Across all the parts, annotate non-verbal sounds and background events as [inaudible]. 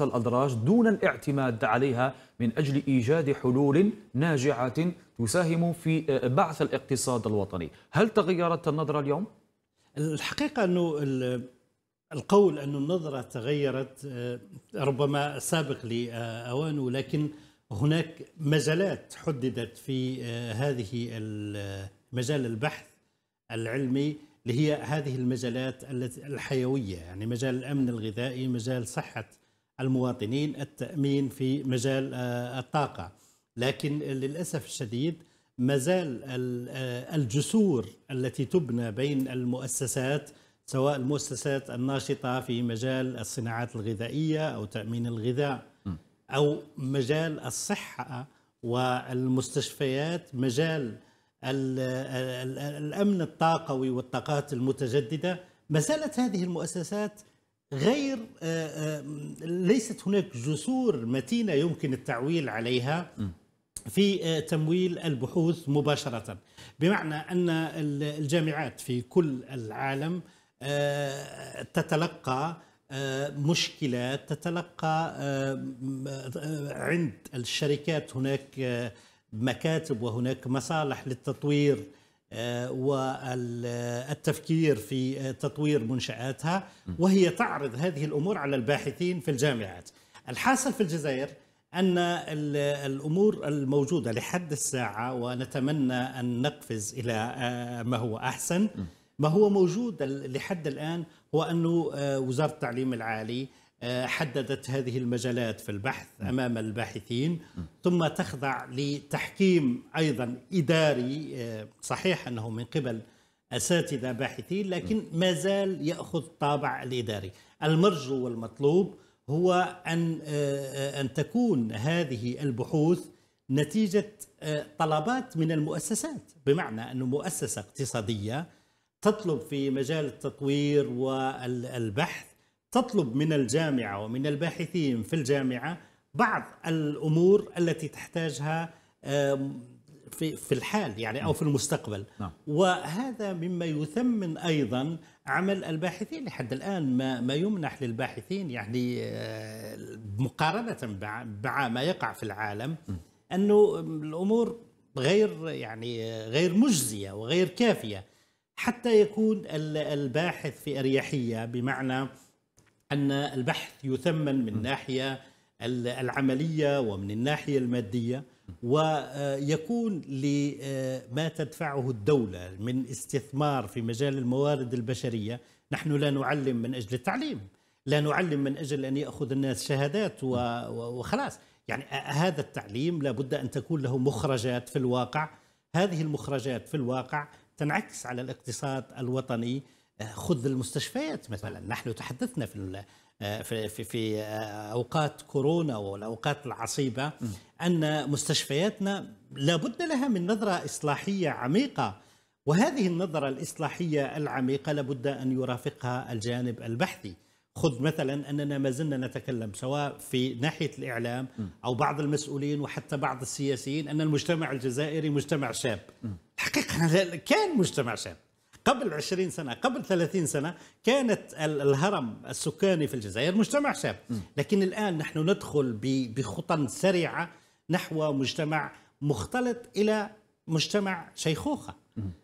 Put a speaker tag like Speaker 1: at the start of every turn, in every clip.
Speaker 1: الأدراج دون الاعتماد عليها من أجل إيجاد حلول ناجعة تساهم في آه، بعث الاقتصاد الوطني هل تغيرت النظرة اليوم؟ الحقيقة أنه القول أن النظرة تغيرت آه،
Speaker 2: ربما سابق لأوانه لكن هناك مجالات حددت في آه، هذه مجال البحث العلمي اللي هي هذه المجالات الحيوية يعني مجال الأمن الغذائي مجال صحة المواطنين التأمين في مجال آه، الطاقة لكن للأسف الشديد مازال آه، الجسور التي تبنى بين المؤسسات سواء المؤسسات الناشطة في مجال الصناعات الغذائية أو تأمين الغذاء أو مجال الصحة والمستشفيات مجال آه، الأمن الطاقوي والطاقات المتجددة ما زالت هذه المؤسسات غير آه، آه، ليست هناك جسور متينه يمكن التعويل عليها في آه، تمويل البحوث مباشره بمعنى ان الجامعات في كل العالم تتلقى مشكلات تتلقى عند الشركات هناك مكاتب وهناك مصالح للتطوير آه، والتفكير في تطوير منشآتها وهي تعرض هذه الأمور على الباحثين في الجامعات الحاصل في الجزائر أن الأمور الموجودة لحد الساعة ونتمنى أن نقفز إلى آه، ما هو أحسن ما هو موجود لحد الآن هو أن آه، وزارة التعليم العالي آه، حددت هذه المجالات في البحث امام الباحثين ثم تخضع لتحكيم ايضا اداري آه، صحيح انه من قبل اساتذه باحثين لكن ما زال ياخذ طابع الاداري المرجو والمطلوب هو ان آه، ان تكون هذه البحوث نتيجه طلبات من المؤسسات بمعنى انه مؤسسه اقتصاديه تطلب في مجال التطوير والبحث تطلب من الجامعه ومن الباحثين في الجامعه بعض الامور التي تحتاجها في في الحال يعني او في المستقبل نعم. وهذا مما يثمن ايضا عمل الباحثين لحد الان ما ما يمنح للباحثين يعني آه، مقارنه مع ما يقع في العالم انه الامور غير يعني غير مجزيه وغير كافيه حتى يكون الباحث في اريحيه بمعنى أن البحث يثمن من ناحية العملية ومن الناحية المادية ويكون آه، لما آه، تدفعه الدولة من استثمار في مجال الموارد البشرية نحن لا نعلم من أجل التعليم لا نعلم من أجل أن يأخذ الناس شهادات وخلاص يعني آه، هذا التعليم لابد أن تكون له مخرجات في الواقع هذه المخرجات في الواقع تنعكس على الاقتصاد الوطني خذ المستشفيات مثلا نحن تحدثنا في في في اوقات كورونا والاوقات العصيبه ان مستشفياتنا لابد لها من نظره اصلاحيه عميقه وهذه النظره الاصلاحيه العميقه لابد ان يرافقها الجانب البحثي خذ مثلا اننا ما زلنا نتكلم سواء في ناحيه الاعلام او بعض المسؤولين وحتى بعض السياسيين ان المجتمع الجزائري مجتمع شاب حقيقه كان مجتمع شاب قبل 20 سنة قبل 30 سنة كانت الهرم السكاني في الجزائر مجتمع شاب لكن الآن نحن ندخل بخطى سريعة نحو مجتمع مختلط إلى مجتمع شيخوخة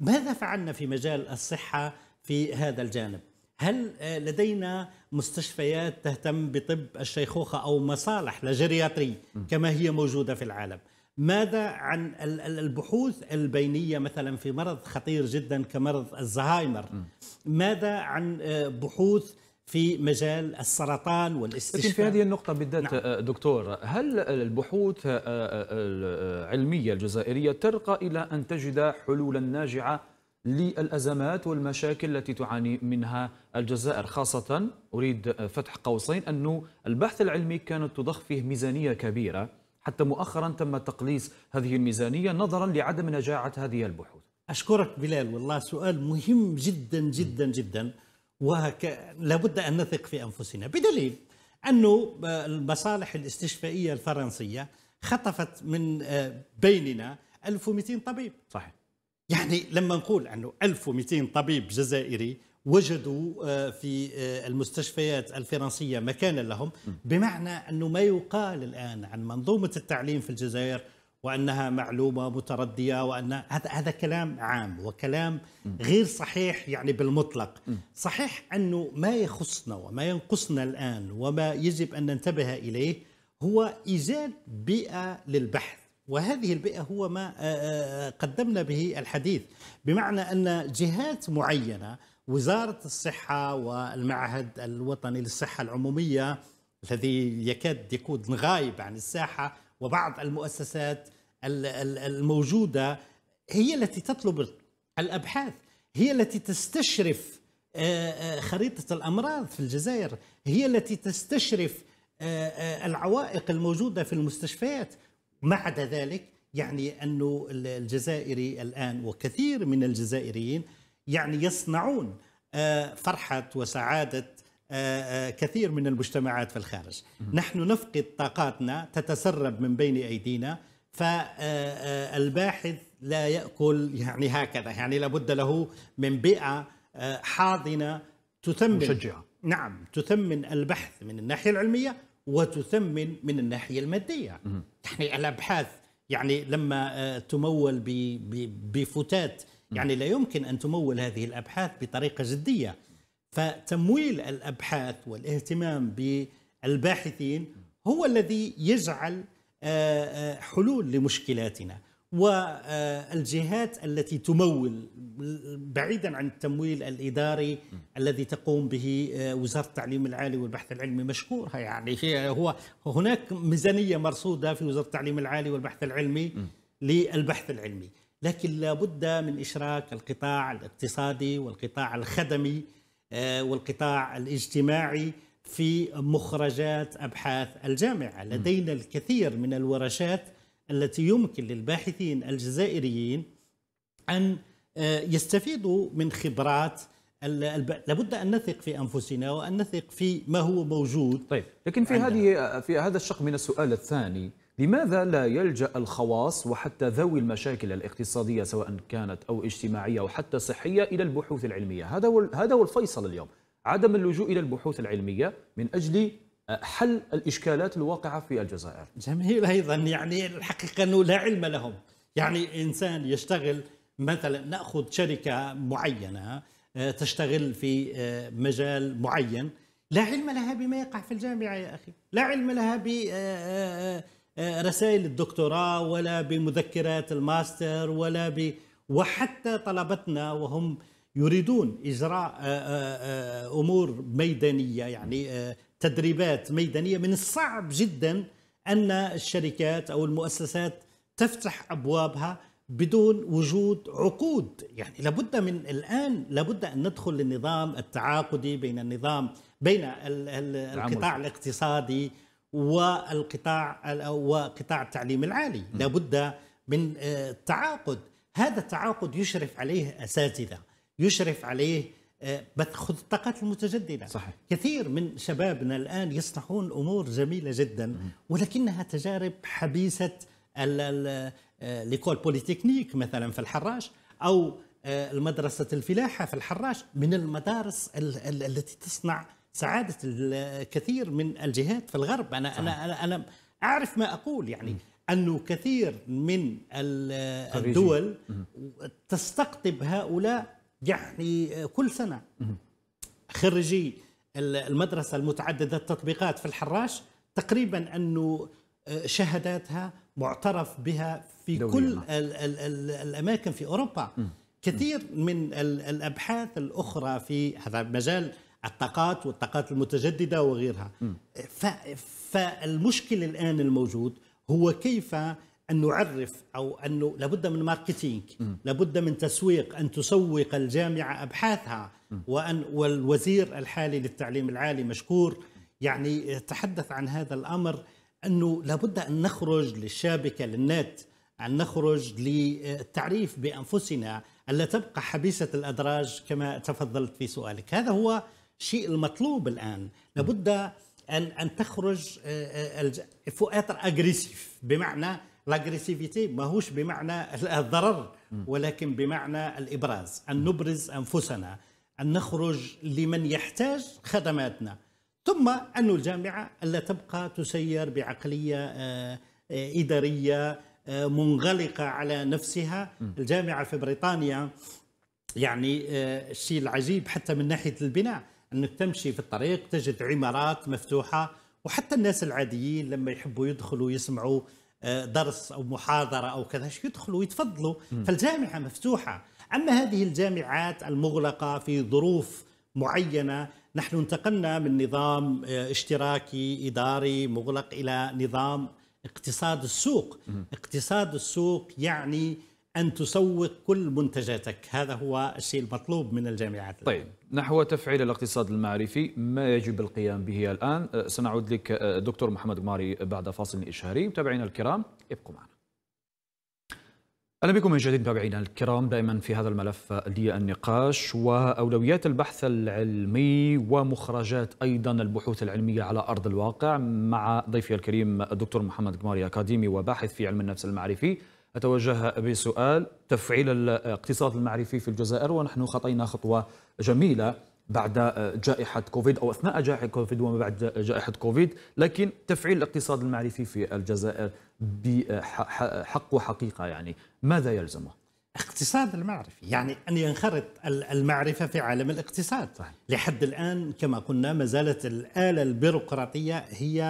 Speaker 2: ماذا فعلنا في مجال الصحة في هذا الجانب هل آه، لدينا مستشفيات تهتم بطب الشيخوخة أو مصالح لجرياتري كما هي موجودة في العالم ماذا عن البحوث البينية مثلا في مرض خطير جدا كمرض الزهايمر ماذا عن آه، بحوث في مجال السرطان والاستشفاء لكن في هذه النقطة
Speaker 1: بالذات نعم. آه، دكتور هل البحوث آه، العلمية الجزائرية ترقى إلى أن تجد حلولا ناجعة للأزمات والمشاكل التي تعاني منها الجزائر خاصة أريد فتح قوسين أنه البحث العلمي كانت تضخ فيه ميزانية كبيرة حتى مؤخرا تم تقليص هذه الميزانية نظرا لعدم نجاعة هذه البحوث أشكرك بلال والله سؤال مهم جدا جدا
Speaker 2: جدا ولابد أن نثق في أنفسنا بدليل أنه آه، المصالح الاستشفائية الفرنسية خطفت من آه، بيننا 1200 طبيب صحيح يعني لما نقول أنه 1200 طبيب جزائري وجدوا آه، في آه، المستشفيات الفرنسية مكانا لهم بمعنى أنه ما يقال الآن عن منظومة التعليم في الجزائر وأنها معلومة متردية وأن هذا هذا كلام عام وكلام غير صحيح يعني بالمطلق صحيح أنه ما يخصنا وما ينقصنا الآن وما يجب أن ننتبه إليه هو إيجاد بيئة للبحث وهذه البيئة هو ما آه، قدمنا به الحديث بمعنى أن جهات معينة وزارة الصحة والمعهد الوطني للصحة العمومية الذي يكاد يكون غايب عن الساحة وبعض المؤسسات الموجودة هي التي تطلب الأبحاث هي التي تستشرف آه، آه، خريطة الأمراض في الجزائر هي التي تستشرف آه، العوائق الموجودة في المستشفيات ما عدا ذلك يعني أن الجزائري الآن وكثير من الجزائريين يعني يصنعون آه، فرحة وسعادة آه، آه، كثير من المجتمعات في الخارج نحن نفقد طاقاتنا تتسرب من بين أيدينا فالباحث لا يأكل يعني هكذا يعني لابد له من بيئة حاضنة تثمن مشجعة نعم تثمن البحث من الناحية العلمية وتثمن من الناحية المادية يعني الأبحاث يعني لما تمول بفتات يعني لا يمكن أن تمول هذه الأبحاث بطريقة جدية فتمويل الأبحاث والاهتمام بالباحثين هو الذي يجعل آه، آه، حلول لمشكلاتنا والجهات التي تمول بعيدا عن التمويل الاداري م. الذي تقوم به آه، وزاره التعليم العالي والبحث العلمي مشكورة يعني هو هناك ميزانيه مرصوده في وزاره التعليم العالي والبحث العلمي م. للبحث العلمي لكن لابد من إشراك القطاع الاقتصادي والقطاع الخدمي آه، والقطاع الاجتماعي في مخرجات أبحاث الجامعة لدينا الكثير من الورشات التي يمكن للباحثين الجزائريين أن آه، يستفيدوا من خبرات
Speaker 1: الب... لابد ان نثق في انفسنا وان نثق في ما هو موجود طيب لكن في عندنا. هذه في هذا الشق من السؤال الثاني لماذا لا يلجأ الخواص وحتى ذوي المشاكل الاقتصادية سواء كانت أو اجتماعية أو حتى صحية إلى البحوث العلمية هذا هو, هذا هو الفيصل اليوم عدم اللجوء إلى البحوث العلمية من أجل آه، حل الإشكالات الواقعة في الجزائر جميل أيضا يعني الحقيقة أنه لا علم لهم يعني
Speaker 2: إنسان يشتغل مثلا نأخذ شركة معينة آه، تشتغل في آه، مجال معين لا علم لها بما يقع في الجامعة يا أخي لا علم لها ب آه، رسائل الدكتوراه ولا بمذكرات الماستر ولا ب وحتى طلبتنا وهم يريدون اجراء آه، آه، امور ميدانيه يعني تدريبات ميدانيه من الصعب جدا ان الشركات او المؤسسات تفتح ابوابها بدون وجود عقود يعني لابد من الان لابد ان ندخل للنظام التعاقدي بين النظام بين القطاع الاقتصادي والقطاع وقطاع التعليم العالي لابد من التعاقد آه، هذا التعاقد يشرف عليه اساتذه يشرف عليه آه، بتخذ الطاقات المتجددة صحيح. كثير من شبابنا الآن يصنعون أمور جميلة جدا ولكنها تجارب حبيسة آه، ليكول بوليتكنيك مثلا في الحراش أو المدرسة الفلاحة في الحراش من المدارس التي تصنع سعاده الكثير من الجهات في الغرب انا انا انا اعرف ما اقول يعني انه كثير من الدول تستقطب هؤلاء يعني كل سنه خريجي المدرسه المتعدده التطبيقات في الحراش تقريبا انه آه، شهاداتها معترف بها في كل الـ الـ الـ الاماكن في اوروبا كثير من الابحاث الاخرى في هذا مجال الطاقات والطاقات المتجددة وغيرها فالمشكل الآن الموجود هو كيف أن نعرف أو أنه لابد من ماركتينج لابد من تسويق أن تسوق الجامعة أبحاثها وأن والوزير الحالي للتعليم العالي مشكور يعني تحدث عن هذا الأمر أنه لابد أن نخرج للشابكة للنت أن نخرج للتعريف بأنفسنا ألا تبقى حبيسة الأدراج كما تفضلت في سؤالك هذا هو الشيء المطلوب الان لابد ان ان تخرج فئات آه، اجريسيف آه، بمعنى لاجريسيفيتي ماهوش بمعنى الضرر ولكن بمعنى الابراز ان نبرز انفسنا ان نخرج لمن يحتاج خدماتنا ثم ان الجامعه الا تبقى تسير بعقليه آه، اداريه منغلقه على نفسها الجامعه في بريطانيا يعني الشيء العجيب حتى من ناحيه البناء انك تمشي في الطريق تجد عمارات مفتوحه وحتى الناس العاديين لما يحبوا يدخلوا يسمعوا آه، درس او محاضره او كذا يدخلوا يتفضلوا فالجامعه مفتوحه اما هذه الجامعات المغلقه في ظروف معينه نحن انتقلنا من نظام آه، اشتراكي اداري مغلق الى نظام اقتصاد السوق اقتصاد السوق يعني أن تسوق كل منتجاتك هذا هو الشيء المطلوب من الجامعات طيب
Speaker 1: الآن. نحو تفعيل الاقتصاد المعرفي ما يجب القيام به الآن أه، سنعود لك أه، دكتور محمد قماري بعد فاصل إشهاري متابعينا الكرام ابقوا معنا اهلا بكم من جديد متابعينا الكرام دائما في هذا الملف للنقاش واولويات البحث العلمي ومخرجات ايضا البحوث العلميه على ارض الواقع مع ضيفي الكريم الدكتور محمد قماري اكاديمي وباحث في علم النفس المعرفي أتوجه بسؤال تفعيل الاقتصاد المعرفي في الجزائر ونحن خطينا خطوة جميلة بعد جائحة كوفيد أو أثناء جائحة كوفيد وما بعد جائحة كوفيد لكن تفعيل الاقتصاد المعرفي في الجزائر بحق وحقيقة يعني ماذا يلزمه؟
Speaker 2: اقتصاد المعرفي يعني أن ينخرط المعرفة في عالم الاقتصاد صحيح. لحد الآن كما قلنا ما زالت الآلة البيروقراطية هي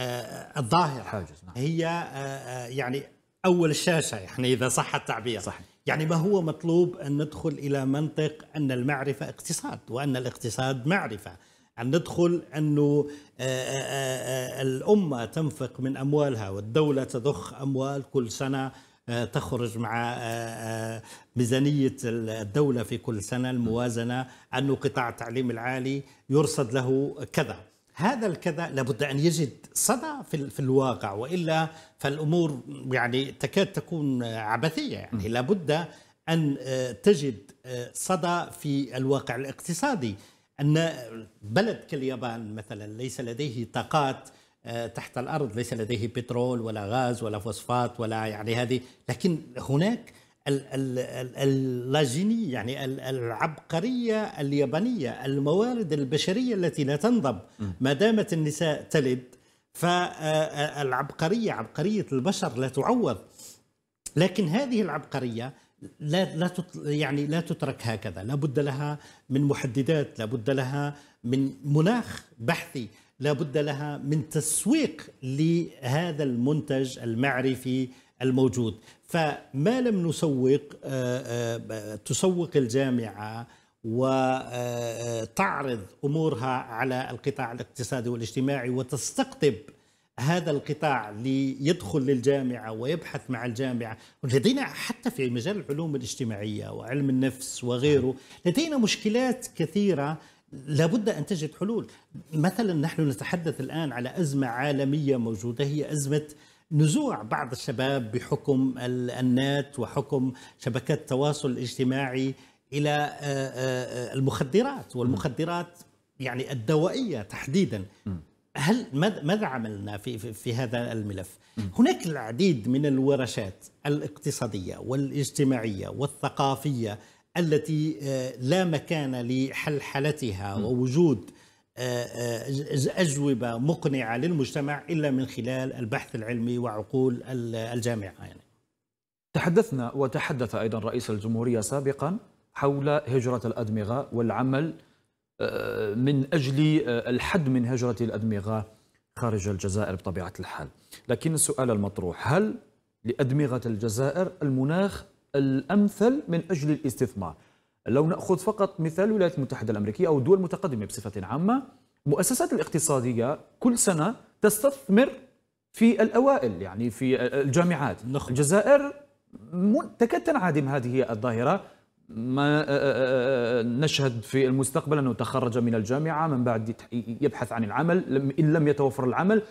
Speaker 2: آه، الظاهرة نعم. هي آه، آه، يعني اول الشاشه يعني اذا صح التعبير صح يعني ما هو مطلوب ان ندخل الى منطق ان المعرفه اقتصاد وان الاقتصاد معرفه أن ندخل أنه آه، آه، آه، الأمة تنفق من أموالها والدولة تضخ أموال كل سنة تخرج مع ميزانية الدولة في كل سنة الموازنة أنه قطاع التعليم العالي يرصد له كذا هذا الكذا لابد أن يجد صدى في, في الواقع وإلا فالأمور يعني تكاد تكون عبثية يعني لابد أن آه، تجد آه، صدى في الواقع الاقتصادي أن بلد كاليابان مثلا ليس لديه طاقات آه، تحت الأرض ليس لديه بترول ولا غاز ولا فوسفات ولا يعني هذه لكن هناك اللاجيني يعني العبقرية اليابانية الموارد البشرية التي لا تنضب ما دامت النساء تلد فالعبقرية عبقرية البشر لا تعوض لكن هذه العبقرية لا لا يعني لا تترك هكذا لابد لها من محددات لابد لها من مناخ بحثي لابد لها من تسويق لهذا المنتج المعرفي الموجود فما لم نسوق آه، آه، تسوق الجامعه وتعرض آه، امورها على القطاع الاقتصادي والاجتماعي وتستقطب هذا القطاع ليدخل للجامعه ويبحث مع الجامعه، لدينا حتى في مجال العلوم الاجتماعيه وعلم النفس وغيره، لدينا مشكلات كثيره لابد ان تجد حلول، مثلا نحن نتحدث الان على ازمه عالميه موجوده هي ازمه نزوع بعض الشباب بحكم النات وحكم شبكات التواصل الاجتماعي الى آه، آه، المخدرات والمخدرات يعني الدوائيه تحديدا هل ماذا عملنا في في هذا الملف؟ هناك العديد من الورشات الاقتصاديه والاجتماعيه والثقافيه التي آه، لا مكان لحلحلتها ووجود أجوبة آه، آه، مقنعة
Speaker 1: للمجتمع إلا من خلال البحث العلمي وعقول الجامعة يعني. تحدثنا وتحدث أيضا رئيس الجمهورية سابقا حول هجرة الأدمغة والعمل آه، من أجل الحد من هجرة الأدمغة خارج الجزائر بطبيعة الحال لكن السؤال المطروح هل لأدمغة الجزائر المناخ الأمثل من أجل الاستثمار لو ناخذ فقط مثال الولايات المتحده الامريكيه او الدول المتقدمه بصفه عامه المؤسسات الاقتصاديه كل سنه تستثمر في الاوائل يعني في الجامعات نخل. الجزائر تكاد تنعدم هذه الظاهره ما نشهد في المستقبل انه تخرج من الجامعه من بعد يبحث عن العمل ان لم يتوفر العمل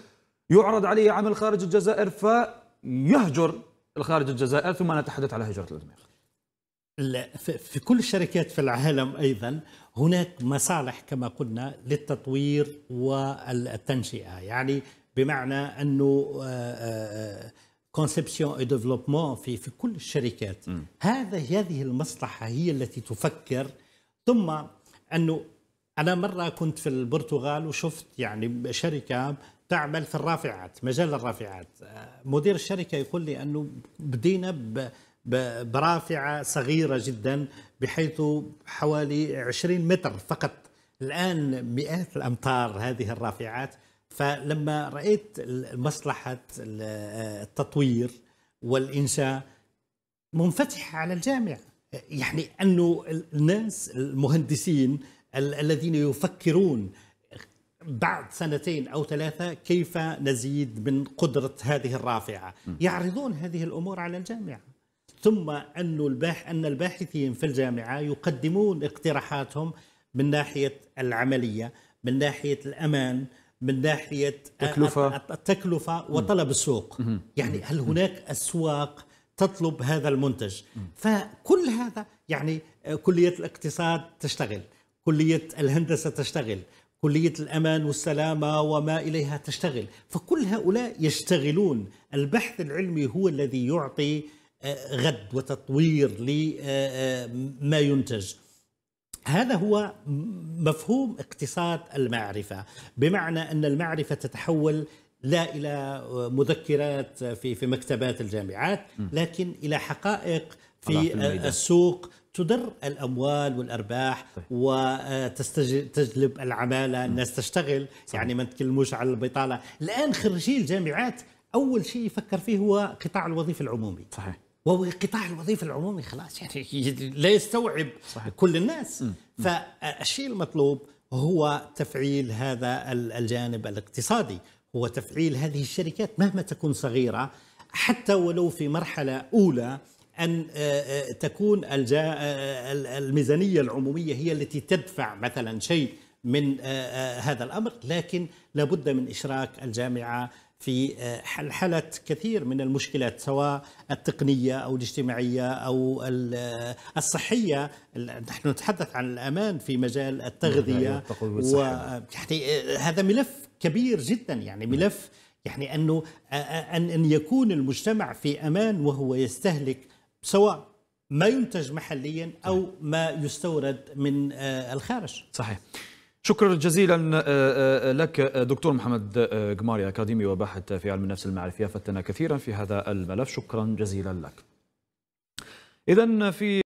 Speaker 1: يعرض عليه عمل خارج الجزائر فيهجر الخارج الجزائر ثم نتحدث على هجره الادمير في كل الشركات في العالم ايضا
Speaker 2: هناك مصالح كما قلنا للتطوير والتنشئه يعني بمعنى انه كونسبسيون اي ديفلوبمون في في كل الشركات هذا هذه المصلحه هي التي تفكر ثم انه انا مره كنت في البرتغال وشفت يعني شركه تعمل في الرافعات مجال الرافعات آه، مدير الشركه يقول لي انه بدينا ب برافعة صغيرة جدا بحيث حوالي 20 متر فقط الآن مئات الأمتار هذه الرافعات فلما رأيت مصلحة التطوير والإنشاء منفتحة على الجامعة يعني أنه الناس المهندسين الذين يفكرون بعد سنتين او ثلاثه كيف نزيد من قدره هذه الرافعه؟ يعرضون هذه الامور على الجامعه. ثم أن الباح أن الباحثين في الجامعة يقدمون اقتراحاتهم من ناحية العملية من ناحية الأمان من ناحية تكلفة. التكلفة وطلب السوق يعني هل هناك أسواق تطلب هذا المنتج فكل هذا يعني كلية الاقتصاد تشتغل كلية الهندسة تشتغل كلية الأمان والسلامة وما إليها تشتغل فكل هؤلاء يشتغلون البحث العلمي هو الذي يعطي غد وتطوير لما آه، آه، ينتج هذا هو مفهوم اقتصاد المعرفة بمعنى أن المعرفة تتحول لا إلى مذكرات في في مكتبات الجامعات لكن إلى حقائق في آه، السوق تدر الأموال والأرباح طيب. وتجلب العمالة الناس تشتغل يعني ما نتكلموش على البطالة الآن خريجي الجامعات أول شيء يفكر فيه هو قطاع الوظيفة العمومي صحيح وهو قطاع الوظيفه العمومي خلاص يعني [laughs] لا يستوعب صحيح. كل الناس م. فالشيء المطلوب هو تفعيل هذا الجانب الاقتصادي هو تفعيل هذه الشركات مهما تكون صغيره حتى ولو في مرحله اولى ان آه، آه، تكون آه، الميزانيه العموميه هي التي تدفع مثلا شيء من هذا الامر لكن لابد من اشراك الجامعه في آه، حلحلة كثير من المشكلات سواء التقنية أو الاجتماعية أو آه، الصحية نحن نتحدث عن الأمان في مجال التغذية و... آه، يعني، هذا ملف كبير جدا يعني نعم. ملف يعني أنه أن يكون المجتمع في أمان وهو يستهلك سواء ما ينتج محليا أو ما يستورد من الخارج
Speaker 1: صحيح شكرا جزيلا آه، آه، لك آه، دكتور محمد قماري أكاديمي وباحث في علم النفس المعرفي أفدتنا كثيرا في هذا الملف شكرا جزيلا لك إذا في